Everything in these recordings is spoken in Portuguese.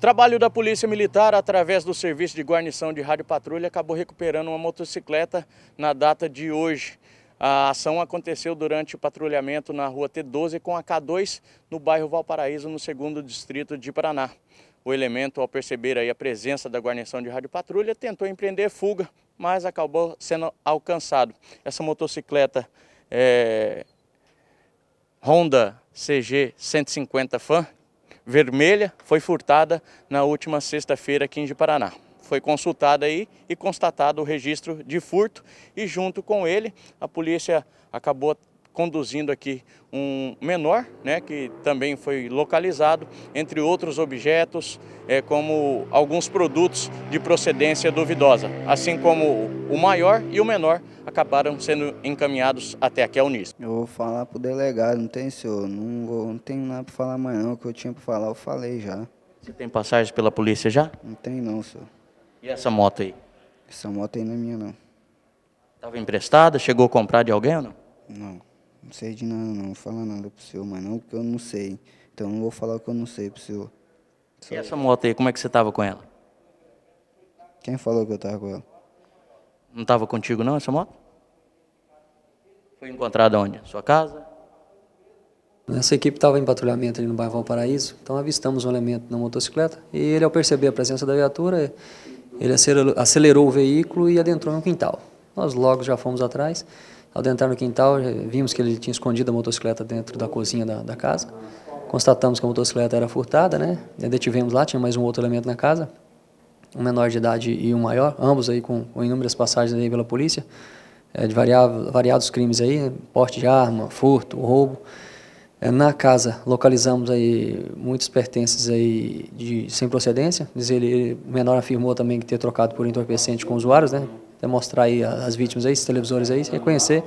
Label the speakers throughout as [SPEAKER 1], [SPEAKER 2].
[SPEAKER 1] Trabalho da Polícia Militar, através do Serviço de Guarnição de Rádio Patrulha, acabou recuperando uma motocicleta na data de hoje. A ação aconteceu durante o patrulhamento na rua T12 com a K2 no bairro Valparaíso, no segundo distrito de Paraná. O elemento, ao perceber a presença da guarnição de Rádio Patrulha, tentou empreender fuga, mas acabou sendo alcançado. Essa motocicleta é, Honda CG 150 Fan, vermelha foi furtada na última sexta-feira aqui em de Paraná. Foi consultado aí e constatado o registro de furto e junto com ele a polícia acabou conduzindo aqui um menor, né, que também foi localizado, entre outros objetos, é, como alguns produtos de procedência duvidosa, assim como o maior e o menor acabaram sendo encaminhados até aqui ao Unis.
[SPEAKER 2] Eu vou falar pro delegado, não tem senhor, não, vou, não tenho nada para falar mais não, o que eu tinha para falar eu falei já. Você tem
[SPEAKER 3] passagem pela polícia já? Não tem não, senhor. E essa moto aí? Essa moto aí não é minha não. Estava emprestada, chegou a comprar de alguém ou não?
[SPEAKER 2] Não. Não sei de nada não, não fala nada pro senhor, mas não porque eu não sei. Então não vou falar o que eu não sei pro senhor. Só e essa
[SPEAKER 3] moto aí, como é que você tava com ela?
[SPEAKER 2] Quem falou que eu tava com ela?
[SPEAKER 4] Não tava contigo não essa moto?
[SPEAKER 3] Foi encontrada onde? Sua casa?
[SPEAKER 4] Essa equipe estava em patrulhamento ali no bairro Valparaíso, então avistamos um elemento na motocicleta e ele, ao perceber a presença da viatura, ele acelerou, acelerou o veículo e adentrou em um quintal. Nós logo já fomos atrás, ao entrar no quintal, vimos que ele tinha escondido a motocicleta dentro da cozinha da, da casa. Constatamos que a motocicleta era furtada, né? Detivemos lá, tinha mais um outro elemento na casa, um menor de idade e um maior, ambos aí com, com inúmeras passagens aí pela polícia, é, de variado, variados crimes aí, porte de arma, furto, roubo. É, na casa localizamos aí muitos pertences aí de sem procedência. ele, ele, o menor afirmou também que ter trocado por entorpecente com usuários, né? até mostrar aí as vítimas aí, os televisores aí, reconhecer,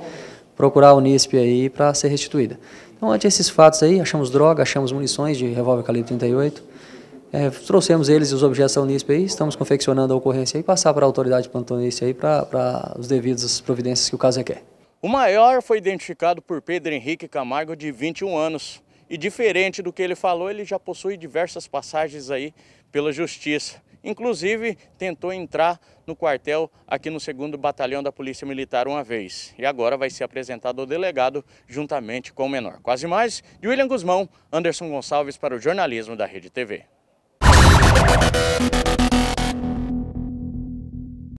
[SPEAKER 4] procurar a Unisp aí para ser restituída. Então, ante esses fatos aí, achamos droga, achamos munições de revólver calibre 38, é, trouxemos eles e os objetos da Unisp aí, estamos confeccionando a ocorrência e passar para a autoridade plantonense aí para os devidos providências que o caso requer.
[SPEAKER 1] O maior foi identificado por Pedro Henrique Camargo, de 21 anos. E diferente do que ele falou, ele já possui diversas passagens aí pela justiça. Inclusive, tentou entrar no quartel aqui no 2 Batalhão da Polícia Militar uma vez. E agora vai ser apresentado ao delegado juntamente com o menor. Quase mais, de William Guzmão, Anderson Gonçalves para o jornalismo da Rede TV.